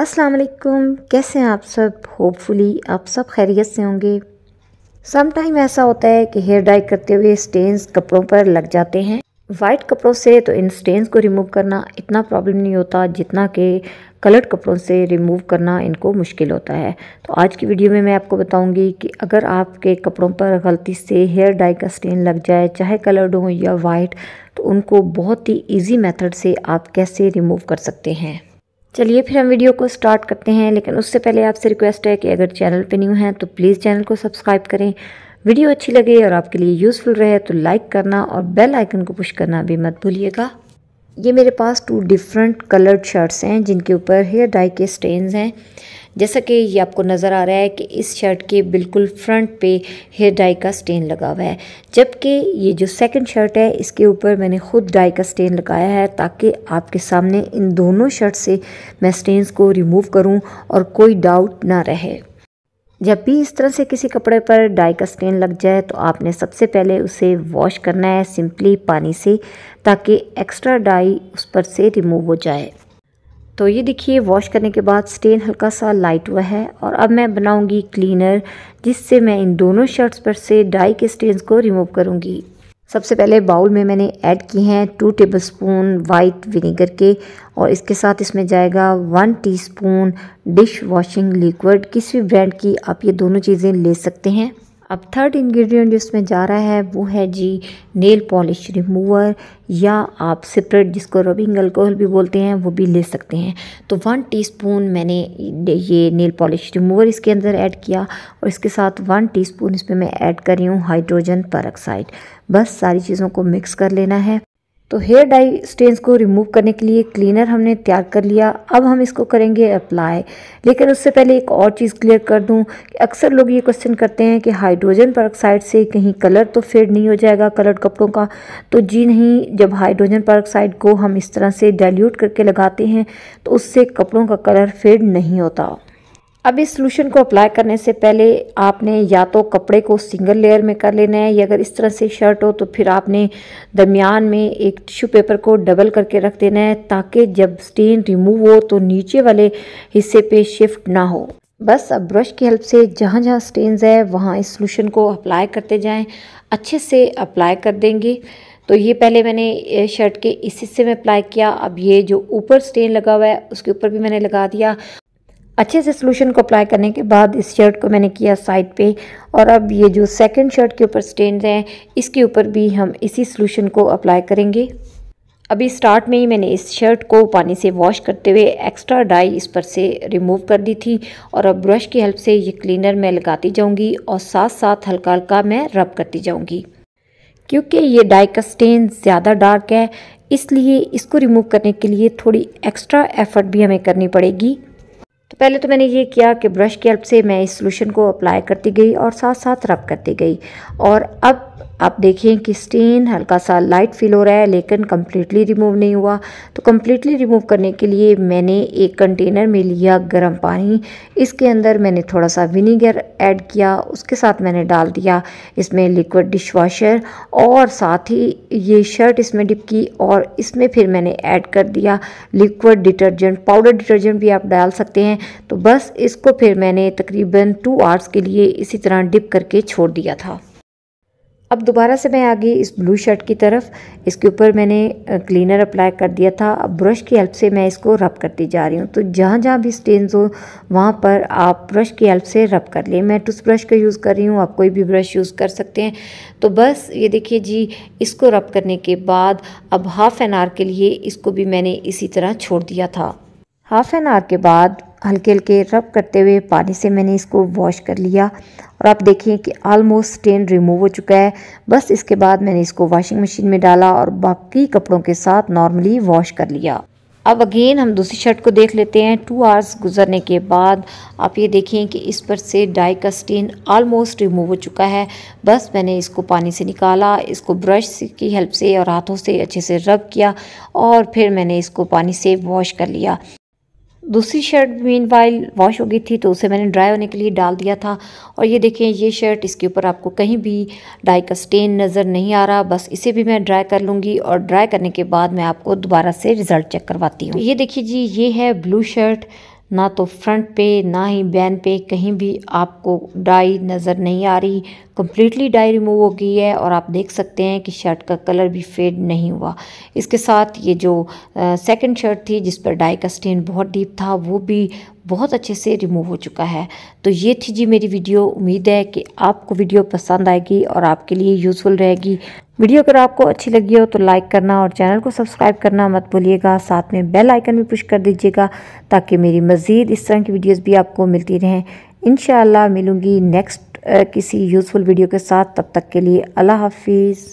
अस्सलाम वालेकुम कैसे हैं आप सब होपफुली आप सब खैरियत से होंगे सम टाइम ऐसा होता है कि हेयर डाई करते हुए स्टेन्स कपड़ों पर लग जाते हैं वाइट कपड़ों से तो इन स्टेन्स को रिमूव करना इतना प्रॉब्लम नहीं होता जितना कि कलर्ड कपड़ों से रिमूव करना इनको मुश्किल होता है तो आज की वीडियो में मैं आपको बताऊंगी कि अगर आपके कपड़ों पर गलती से हेयर डाई का स्टेन लग जाए चाहे कलर्ड हो या वाइट तो उनको बहुत ही इजी मेथड से आप कैसे रिमूव कर सकते हैं चलिए फिर हम वीडियो को स्टार्ट करते हैं लेकिन उससे पहले आपसे रिक्वेस्ट है कि अगर चैनल पर न्यू हैं तो प्लीज़ चैनल को सब्सक्राइब करें वीडियो अच्छी लगे और आपके लिए यूज़फुल रहे तो लाइक करना और बेल आइकन को पुश करना भी मत भूलिएगा ये मेरे पास टू डिफरेंट कलर्ड शर्ट्स हैं जिनके ऊपर हेयर डाई के स्टेन्स हैं जैसा कि ये आपको नज़र आ रहा है कि इस शर्ट के बिल्कुल फ्रंट पे हेयर डाई का स्टेन लगा हुआ है जबकि ये जो सेकंड शर्ट है इसके ऊपर मैंने ख़ुद डाई का स्टेन लगाया है ताकि आपके सामने इन दोनों शर्ट से मैं स्टेन्स को रिमूव करूँ और कोई डाउट ना रहे जब भी इस तरह से किसी कपड़े पर डाई का स्टेन लग जाए तो आपने सबसे पहले उसे वॉश करना है सिंपली पानी से ताकि एक्स्ट्रा डाई उस पर से रिमूव हो जाए तो ये देखिए वॉश करने के बाद स्टेन हल्का सा लाइट हुआ है और अब मैं बनाऊंगी क्लीनर जिससे मैं इन दोनों शर्ट्स पर से डाई के स्टेन्स को रिमूव करूंगी सबसे पहले बाउल में मैंने ऐड की हैं टू टेबलस्पून वाइट विनेगर के और इसके साथ इसमें जाएगा one teaspoon dish washing liquid किसी भी ब्रांड की आप ये दोनों चीज़ें ले सकते हैं अब थर्ड इंग्रेडिएंट जिसमें जा रहा है वो है जी नेल पॉलिश रिमूवर या आप सेपरेट जिसको रबिंग अल्कोहल भी बोलते हैं वो भी ले सकते हैं तो वन टीस्पून मैंने ये नेल पॉलिश रिमूवर इसके अंदर ऐड किया और इसके साथ वन टीस्पून इसमें मैं ऐड कर रही हूँ हाइड्रोजन पर बस सारी चीज़ों को मिक्स कर लेना है तो हेयर डाई स्टेन्स को रिमूव करने के लिए क्लीनर हमने तैयार कर लिया अब हम इसको करेंगे अप्लाई लेकिन उससे पहले एक और चीज़ क्लियर कर दूं कि अक्सर लोग ये क्वेश्चन करते हैं कि हाइड्रोजन पर से कहीं कलर तो फेड नहीं हो जाएगा कलर्ड कपड़ों का तो जी नहीं जब हाइड्रोजन पर को हम इस तरह से डायल्यूट करके लगाते हैं तो उससे कपड़ों का कलर फेड नहीं होता अब इस सोल्यूशन को अप्लाई करने से पहले आपने या तो कपड़े को सिंगल लेयर में कर लेना है या अगर इस तरह से शर्ट हो तो फिर आपने दरमियान में एक टिश्यू पेपर को डबल करके रख देना है ताकि जब स्टेन रिमूव हो तो नीचे वाले हिस्से पे शिफ्ट ना हो बस अब ब्रश की हेल्प से जहाँ जहाँ स्टेन्स है वहाँ इस सोल्यूशन को अप्लाई करते जाएँ अच्छे से अप्लाई कर देंगे तो ये पहले मैंने शर्ट के इस हिस्से में अप्लाई किया अब ये जो ऊपर स्टेन लगा हुआ है उसके ऊपर भी मैंने लगा दिया अच्छे से सोलूशन को अप्लाई करने के बाद इस शर्ट को मैंने किया साइड पे और अब ये जो सेकंड शर्ट के ऊपर स्टेंड हैं इसके ऊपर भी हम इसी सोल्यूशन को अप्लाई करेंगे अभी स्टार्ट में ही मैंने इस शर्ट को पानी से वॉश करते हुए एक्स्ट्रा डाई इस पर से रिमूव कर दी थी और अब ब्रश की हेल्प से ये क्लीनर मैं लगाती जाऊँगी और साथ साथ हल्का हल्का मैं रब करती जाऊँगी क्योंकि ये डाई का स्टेन ज़्यादा डार्क है इसलिए इसको रिमूव करने के लिए थोड़ी एक्स्ट्रा एफर्ट भी हमें करनी पड़ेगी तो पहले तो मैंने ये किया कि ब्रश की हेल्प से मैं इस सोलूशन को अप्लाई करती गई और साथ साथ रब करती गई और अब आप देखें कि स्टेन हल्का सा लाइट फील हो रहा है लेकिन कम्प्लीटली रिमूव नहीं हुआ तो कम्प्लीटली रिमूव करने के लिए मैंने एक कंटेनर में लिया गर्म पानी इसके अंदर मैंने थोड़ा सा विनीगर ऐड किया उसके साथ मैंने डाल दिया इसमें लिक्विड डिश वॉशर और साथ ही ये शर्ट इसमें डिप की और इसमें फिर मैंने ऐड कर दिया लिक्विड डिटर्जेंट पाउडर डिटर्जेंट भी आप डाल सकते हैं तो बस इसको फिर मैंने तकरीबन टू आवर्स के लिए इसी तरह डिप करके छोड़ दिया था अब दोबारा से मैं आ गई इस ब्लू शर्ट की तरफ इसके ऊपर मैंने क्लीनर अप्लाई कर दिया था अब ब्रश की हेल्प से मैं इसको रब करती जा रही हूँ तो जहाँ जहाँ भी स्टेन्स हो वहाँ पर आप ब्रश की हेल्प से रब कर लें मैं टूथ ब्रश का यूज़ कर रही हूँ आप कोई भी ब्रश यूज़ कर सकते हैं तो बस ये देखिए जी इसको रब करने के बाद अब हाफ़ एन आवर के लिए इसको भी मैंने इसी तरह छोड़ दिया था हाफ़ एन आवर के बाद हल्के हल्के रब करते हुए पानी से मैंने इसको वॉश कर लिया और आप देखिए कि आलमोस्ट स्टेन रिमूव हो चुका है बस इसके बाद मैंने इसको वॉशिंग मशीन में डाला और बाकी कपड़ों के साथ नॉर्मली वॉश कर लिया अब अगेन हम दूसरी शर्ट को देख लेते हैं टू आवर्स गुजरने के बाद आप ये देखें कि इस पर से डाई का स्टेन आलमोस्ट रिमूव हो चुका है बस मैंने इसको पानी से निकाला इसको ब्रश की हेल्प से और हाथों से अच्छे से रब किया और फिर मैंने इसको पानी से वॉश कर लिया दूसरी शर्ट मीन वाइल वॉश हो गई थी तो उसे मैंने ड्राई होने के लिए डाल दिया था और ये देखें ये शर्ट इसके ऊपर आपको कहीं भी डाई का स्टेन नज़र नहीं आ रहा बस इसे भी मैं ड्राई कर लूँगी और ड्राई करने के बाद मैं आपको दोबारा से रिज़ल्ट चेक करवाती हूँ ये देखिए जी ये है ब्लू शर्ट ना तो फ्रंट पे ना ही बैन पे कहीं भी आपको डाई नज़र नहीं आ रही कम्प्लीटली डाई रिमूव हो गई है और आप देख सकते हैं कि शर्ट का कलर भी फेड नहीं हुआ इसके साथ ये जो सेकंड शर्ट थी जिस पर डाई का स्टेन बहुत डीप था वो भी बहुत अच्छे से रिमूव हो चुका है तो ये थी जी मेरी वीडियो उम्मीद है कि आपको वीडियो पसंद आएगी और आपके लिए यूज़फुल रहेगी वीडियो अगर आपको अच्छी लगी हो तो लाइक करना और चैनल को सब्सक्राइब करना मत भूलिएगा साथ में बेल आइकन भी पुश कर दीजिएगा ताकि मेरी मज़ीद इस तरह की वीडियोज़ भी आपको मिलती रहें इन मिलूँगी नेक्स्ट किसी यूज़फुल वीडियो के साथ तब तक के लिए अल्लाह हाफिज़